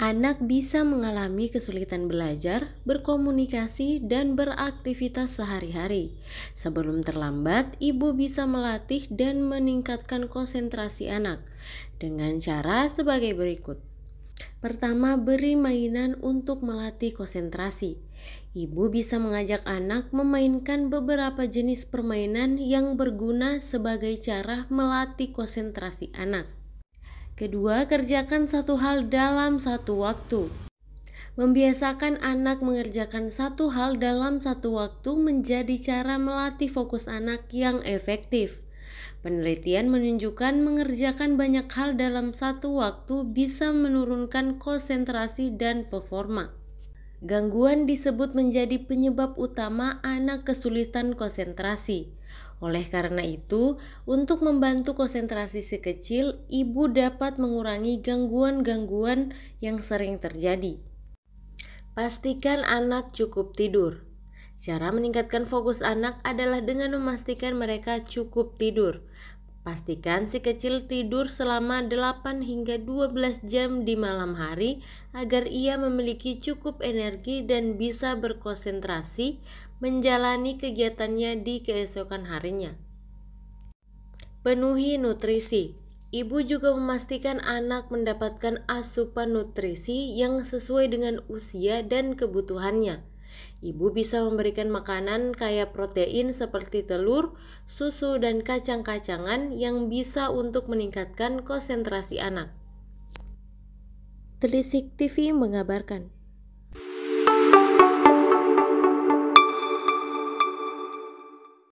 anak bisa mengalami kesulitan belajar, berkomunikasi, dan beraktivitas sehari-hari. Sebelum terlambat, ibu bisa melatih dan meningkatkan konsentrasi anak dengan cara sebagai berikut. Pertama, beri mainan untuk melatih konsentrasi. Ibu bisa mengajak anak memainkan beberapa jenis permainan yang berguna sebagai cara melatih konsentrasi anak. Kedua, kerjakan satu hal dalam satu waktu. Membiasakan anak mengerjakan satu hal dalam satu waktu menjadi cara melatih fokus anak yang efektif. Penelitian menunjukkan mengerjakan banyak hal dalam satu waktu bisa menurunkan konsentrasi dan performa. Gangguan disebut menjadi penyebab utama anak kesulitan konsentrasi. Oleh karena itu, untuk membantu konsentrasi si kecil, ibu dapat mengurangi gangguan-gangguan yang sering terjadi. Pastikan anak cukup tidur. Cara meningkatkan fokus anak adalah dengan memastikan mereka cukup tidur. Pastikan si kecil tidur selama 8 hingga 12 jam di malam hari agar ia memiliki cukup energi dan bisa berkonsentrasi menjalani kegiatannya di keesokan harinya. Penuhi nutrisi. Ibu juga memastikan anak mendapatkan asupan nutrisi yang sesuai dengan usia dan kebutuhannya. Ibu bisa memberikan makanan kaya protein seperti telur, susu, dan kacang-kacangan yang bisa untuk meningkatkan konsentrasi anak. Trisik TV mengabarkan.